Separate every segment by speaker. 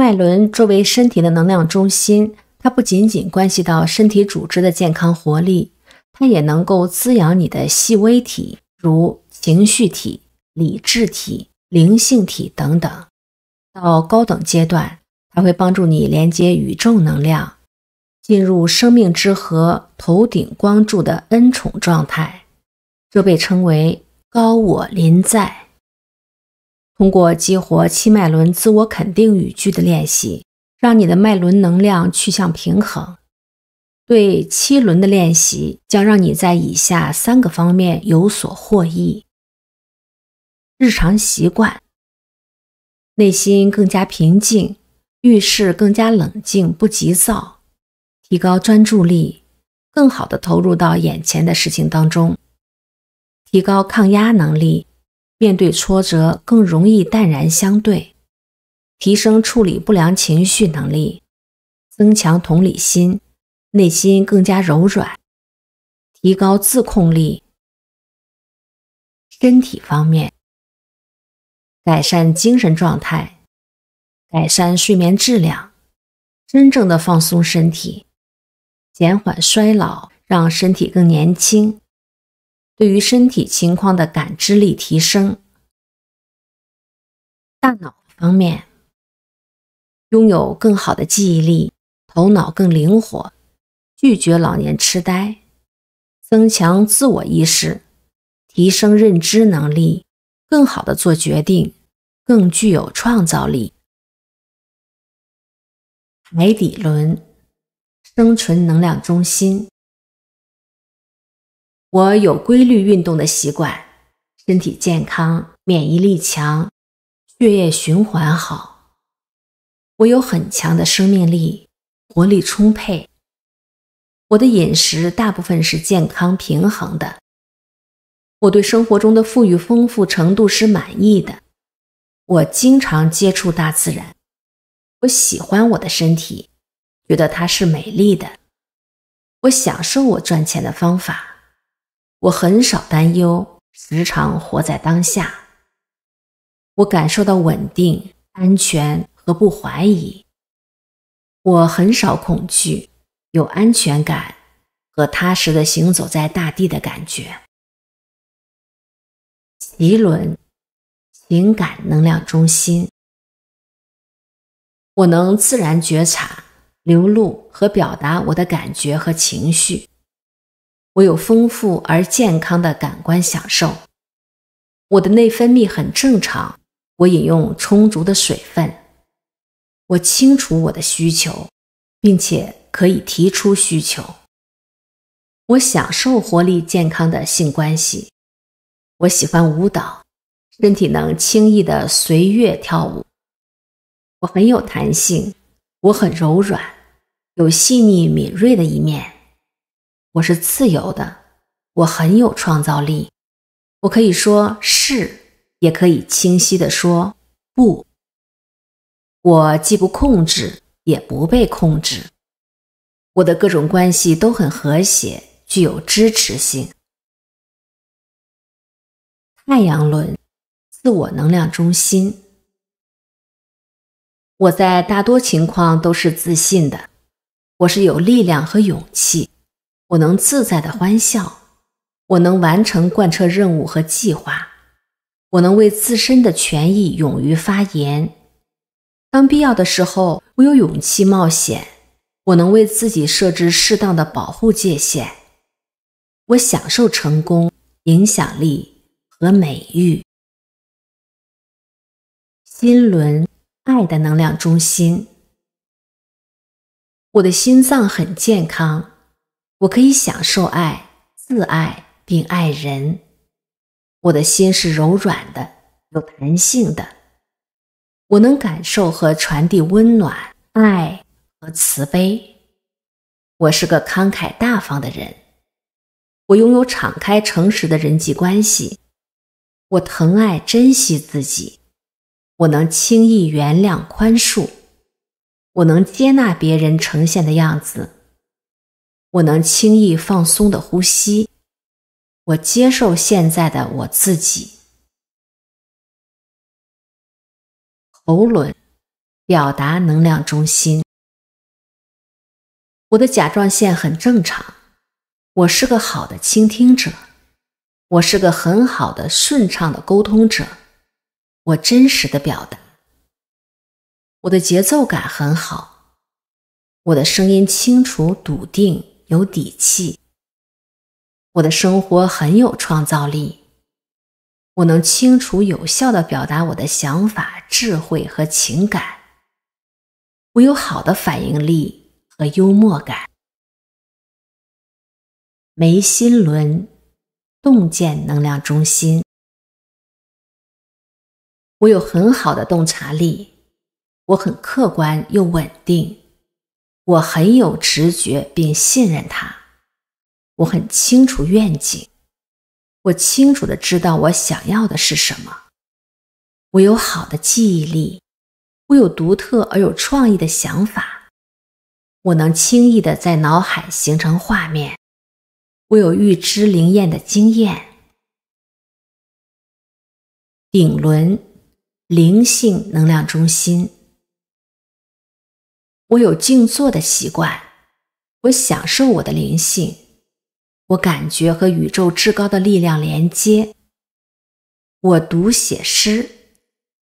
Speaker 1: 脉轮作为身体的能量中心，它不仅仅关系到身体组织的健康活力，它也能够滋养你的细微体，如情绪体、理智体、灵性体等等。到高等阶段，它会帮助你连接宇宙能量，进入生命之河、头顶光柱的恩宠状态，这被称为高我临在。通过激活七脉轮自我肯定语句的练习，让你的脉轮能量趋向平衡。对七轮的练习将让你在以下三个方面有所获益：日常习惯，内心更加平静，遇事更加冷静不急躁，提高专注力，更好的投入到眼前的事情当中，提高抗压能力。面对挫折更容易淡然相对，提
Speaker 2: 升处理不良情绪能力，增强同理心，内心更加柔软，提高自控力。身体方面，改善精神状态，改善睡眠质量，真正的放松身体，减
Speaker 1: 缓衰老，让身体更年轻。对于身体情况的
Speaker 2: 感知力提升，大脑方面拥有更好的记忆力，头脑更灵活，
Speaker 1: 拒绝老年痴呆，增强自我意识，提升认
Speaker 2: 知能力，更好的做决定，更具有创造力。海底轮生存能量中心。我有规律运动的习惯，
Speaker 1: 身体健康，免疫力强，血液循环好。我有很强的生命力，活力充沛。我的饮食大部分是健康平衡的。我对生活中的富裕丰富程度是满意的。我经常接触大自然。我喜欢我的身体，觉得它是美丽的。我享受我赚钱的方法。我很少担忧，时常活在当下。我感受到稳定、安全和不怀疑。我很少恐惧，有安全
Speaker 2: 感和踏实的行走在大地的感觉。极轮情感能量中心，
Speaker 1: 我能自然觉察、流露和表达我的感觉和情绪。我有丰富而健康的感官享受，我的内分泌很正常，我饮用充足的水分，我清楚我的需求，并且可以提出需求。我享受活力健康的性关系，我喜欢舞蹈，身体能轻易的随乐跳舞。我很有弹性，我很柔软，有细腻敏锐的一面。我是自由的，我很有创造力，我可以说是，也可以清晰地说不。我既不控制，也不被控制。我的各种关系
Speaker 2: 都很和谐，具有支持性。太阳轮，自我能量中心。
Speaker 1: 我在大多情况都是自信的，我是有力量和勇气。我能自在的欢笑，我能完成贯彻任务和计划，我能为自身的权益勇于发言。当必要的时候，我有勇气冒险。我能为自己设置适当的
Speaker 2: 保护界限。我享受成功、影响力和美誉。心轮，爱的能量中心。我的心脏很健康。
Speaker 1: 我可以享受爱、自爱并爱人。我的心是柔软的、有弹性的。我能感受和传递温暖、爱和慈悲。我是个慷慨大方的人。我拥有敞开、诚实的人际关系。我疼爱、珍惜自己。我能轻易原谅、宽恕。我能接纳别人呈现的样子。
Speaker 2: 我能轻易放松的呼吸，我接受现在的我自己。喉轮表达能量中心，我的甲状腺很
Speaker 1: 正常，我是个好的倾听者，我是个很好的顺畅的沟通者，我真实的表达，我的节奏感很好，我的声音清楚笃定。有底气，我的生活很有创造力。我能清楚、有效的表达我的想法、智慧和情感。
Speaker 2: 我有好的反应力和幽默感。眉心轮、洞见能量中心。我有很好的洞察力。我很客观又稳定。我很有直觉，并信任
Speaker 1: 他。我很清楚愿景，我清楚的知道我想要的是什么。我有好的记忆力，我有独特而有创意的想法，我能轻易的在脑海形成
Speaker 2: 画面，我有预知灵验的经验。顶轮，灵性能量中心。我有静坐的习惯，我享受我
Speaker 1: 的灵性，我感觉和宇宙至高的力量连接。我读写诗，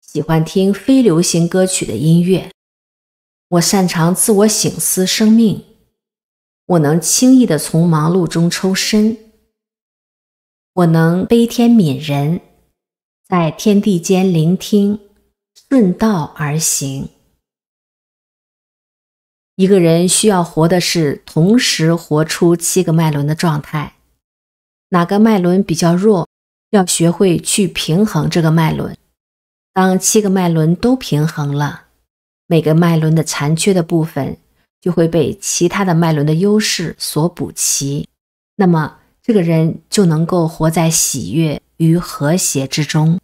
Speaker 1: 喜欢听非流行歌曲的音乐。我擅长自我醒思生命，我能轻易的从忙碌中抽身。我能悲天悯人，在天地间聆听，顺道而行。一个人需要活的是同时活出七个脉轮的状态，哪个脉轮比较弱，要学会去平衡这个脉轮。当七个脉轮都平衡了，每个脉轮的残缺的部分就会被其他的脉轮的优势所补齐，那么这个人就能够活在喜悦与和谐之中。